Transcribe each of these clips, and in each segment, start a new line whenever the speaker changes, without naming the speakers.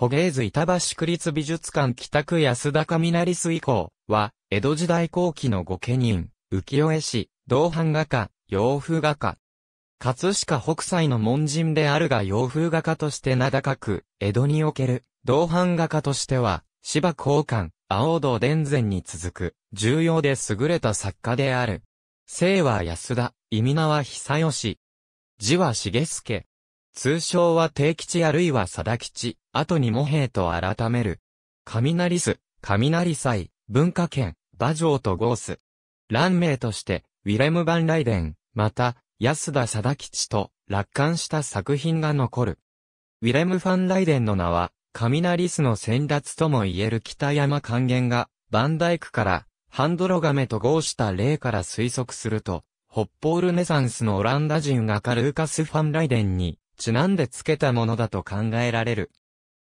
ホゲーズ板橋区立美術館北区安田雷水港は、江戸時代後期の御家人、浮世絵師、同伴画家、洋風画家。葛飾北斎の門人であるが洋風画家として名高く、江戸における、同伴画家としては、芝交換、青堂伝前に続く、重要で優れた作家である。姓は安田、意味名は久吉。字は重助。通称は定吉あるいは定吉、後に模平と改める。雷巣、雷祭、文化圏、馬上とゴース。乱名として、ウィレム・バン・ライデン、また、安田定吉と、楽観した作品が残る。ウィレム・ファン・ライデンの名は、雷巣の先達とも言える北山還元が、バンダイクから、ハンドロガメと合した例から推測すると、北方ルネサンスのオランダ人画家ルーカス・ファン・ライデンに、ちなんでつけたものだと考えられる。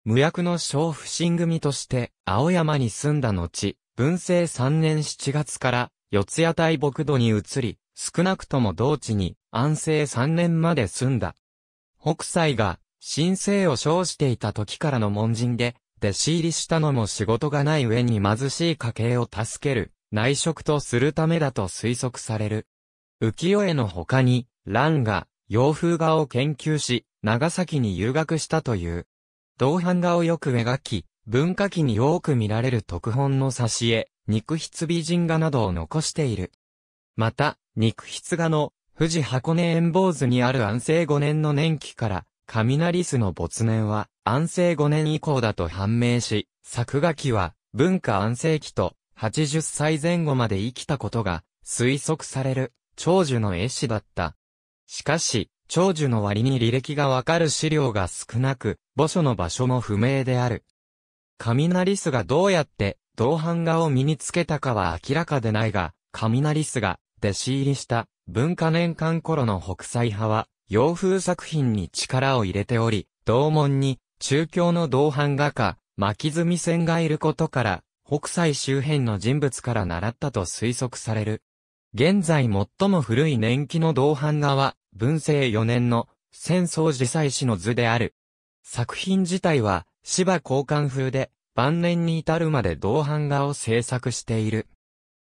無役の小不審組として、青山に住んだ後、文政3年7月から、四谷大牧土に移り、少なくとも同地に、安政3年まで住んだ。北斎が、新生を称していた時からの門人で、弟子入りしたのも仕事がない上に貧しい家計を助ける、内職とするためだと推測される。浮世絵の他に、蘭が、洋風画を研究し、長崎に留学したという。銅版画をよく描き、文化期に多く見られる特本の挿絵、肉筆美人画などを残している。また、肉筆画の富士箱根遠坊図にある安政5年の年期から、雷巣の没年は安政5年以降だと判明し、作画期は文化安政期と80歳前後まで生きたことが推測される長寿の絵師だった。しかし、長寿の割に履歴がわかる資料が少なく、墓所の場所も不明である。雷巣がどうやって銅版画を身につけたかは明らかでないが、雷巣が弟子入りした文化年間頃の北斎派は洋風作品に力を入れており、同門に中京の銅版画家、巻積線がいることから、北斎周辺の人物から習ったと推測される。現在最も古い年季の銅版画は、文政4年の戦争時祭史の図である。作品自体は芝交換風で晩年に至るまで銅版画を制作している。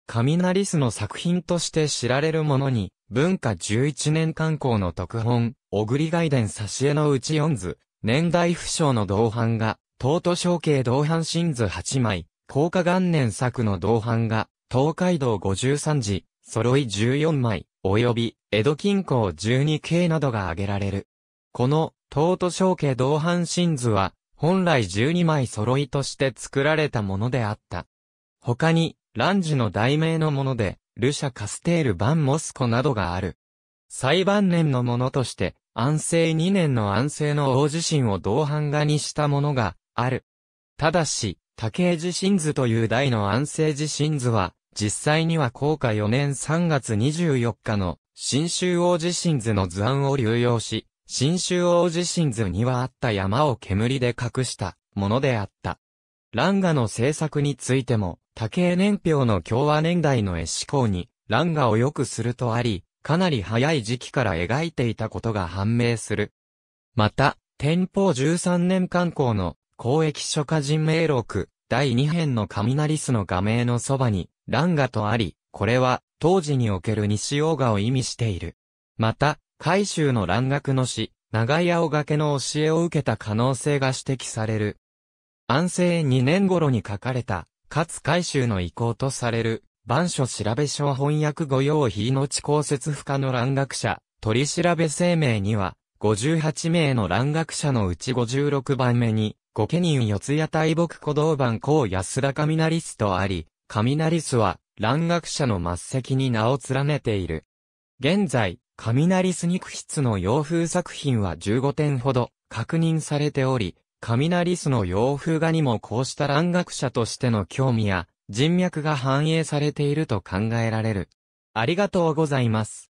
雷巣の作品として知られるものに、文化11年刊行の特本、小栗外伝挿絵のうち4図、年代不詳の銅版画、東都小慶銅版新図8枚、高価元年作の銅版画、東海道53字、揃い14枚、及び江戸近郊12系などが挙げられる。この、東都小家同伴神図は、本来12枚揃いとして作られたものであった。他に、ランジの題名のもので、ルシャ・カステール・バン・モスコなどがある。最晩年のものとして、安政2年の安政の大地震を同伴画にしたものがある。ただし、竹江地震図という題の安政地震図は、実際には後下4年3月24日の、新州王地震図の図案を流用し、新州王地震図にはあった山を煙で隠したものであった。ランガの制作についても、多形年表の共和年代の絵志向に、ランガを良くするとあり、かなり早い時期から描いていたことが判明する。また、天保13年刊行の、公益書家人名録、第2編の雷巣の画名のそばに、乱画とあり、これは、当時における西大賀を意味している。また、海州の蘭学の詩、長い青崖けの教えを受けた可能性が指摘される。安政2年頃に書かれた、かつ海州の意向とされる、番書調べ書翻訳御用非の地公説不可の蘭学者、取り調べ声明には、58名の蘭学者のうち56番目に、御家人四谷大木古道番公安田リスとあり、雷巣は、蘭学者の末席に名を連ねている。現在、雷巣肉筆の洋風作品は15点ほど確認されており、雷巣の洋風画にもこうした蘭学者としての興味や人脈が反映されていると考えられる。ありがとうございます。